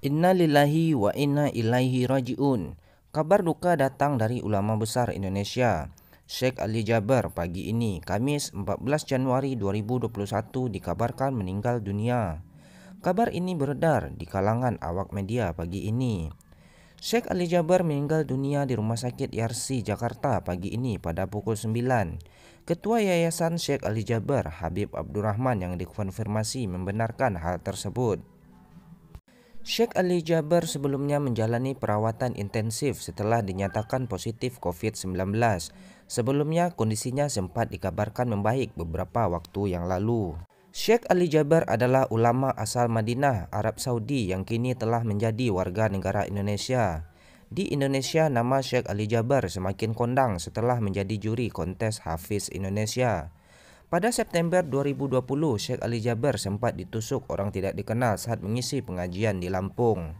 Inna lillahi wa inna ilaihi rajiun. Kabar duka datang dari ulama besar Indonesia, Sheikh Ali Jaber pagi ini, Kamis 14 Januari 2021 dikabarkan meninggal dunia. Kabar ini beredar di kalangan awak media pagi ini. Sheikh Ali Jaber meninggal dunia di Rumah Sakit Yarsi, Jakarta pagi ini pada pukul 9. Ketua Yayasan Sheikh Ali Jaber, Habib Abdurrahman yang dikonfirmasi membenarkan hal tersebut. Sheikh Ali Jaber sebelumnya menjalani perawatan intensif setelah dinyatakan positif COVID-19. Sebelumnya kondisinya sempat dikabarkan membaik beberapa waktu yang lalu. Sheikh Ali Jaber adalah ulama asal Madinah, Arab Saudi yang kini telah menjadi warga negara Indonesia. Di Indonesia, nama Sheikh Ali Jaber semakin kondang setelah menjadi juri kontes Hafiz Indonesia. Pada September 2020, Sheikh Ali Jaber sempat ditusuk orang tidak dikenal saat mengisi pengajian di Lampung.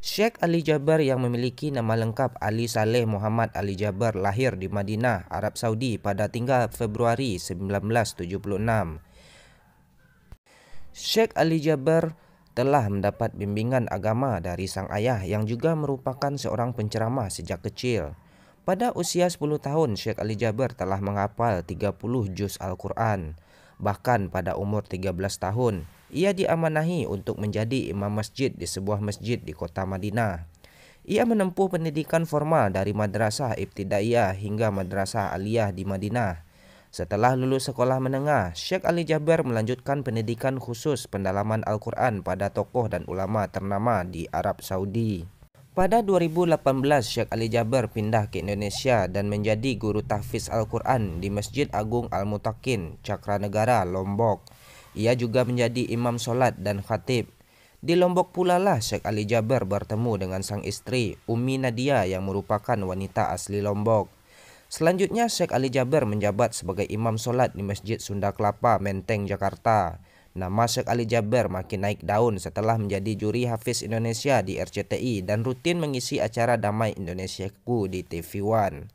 Sheikh Ali Jaber yang memiliki nama lengkap Ali Saleh Muhammad Ali Jaber lahir di Madinah, Arab Saudi pada 3 Februari 1976. Sheikh Ali Jaber telah mendapat bimbingan agama dari sang ayah yang juga merupakan seorang penceramah sejak kecil. Pada usia 10 tahun, Syekh Ali Jaber telah menghafal 30 juz Al-Quran. Bahkan pada umur 13 tahun, ia diamanahi untuk menjadi imam masjid di sebuah masjid di kota Madinah. Ia menempuh pendidikan formal dari Madrasah Ibtidaiyah hingga Madrasah Aliyah di Madinah. Setelah lulus sekolah menengah, Syekh Ali Jaber melanjutkan pendidikan khusus pendalaman Al-Quran pada tokoh dan ulama ternama di Arab Saudi. Pada 2018, Syekh Ali Jaber pindah ke Indonesia dan menjadi guru tahfiz Al-Quran di Masjid Agung Al-Mutakin, Cakranegara, Lombok. Ia juga menjadi imam solat dan khatib. Di Lombok pula lah Syekh Ali Jaber bertemu dengan sang istri, Umi Nadia yang merupakan wanita asli Lombok. Selanjutnya Syekh Ali Jaber menjabat sebagai imam solat di Masjid Sunda Kelapa, Menteng, Jakarta. Nama Syekh Ali Jaber makin naik daun setelah menjadi juri Hafiz Indonesia di RCTI dan rutin mengisi acara Damai Indonesiaku di TV One.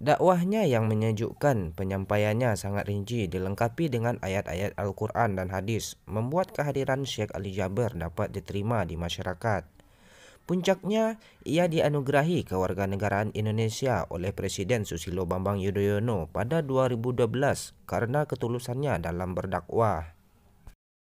Dakwahnya yang menyejukkan, penyampaiannya sangat rinci, dilengkapi dengan ayat-ayat Al-Quran dan hadis, membuat kehadiran Syekh Ali Jaber dapat diterima di masyarakat. Puncaknya, ia dianugerahi kewarganegaraan Indonesia oleh Presiden Susilo Bambang Yudhoyono pada 2012 karena ketulusannya dalam berdakwah.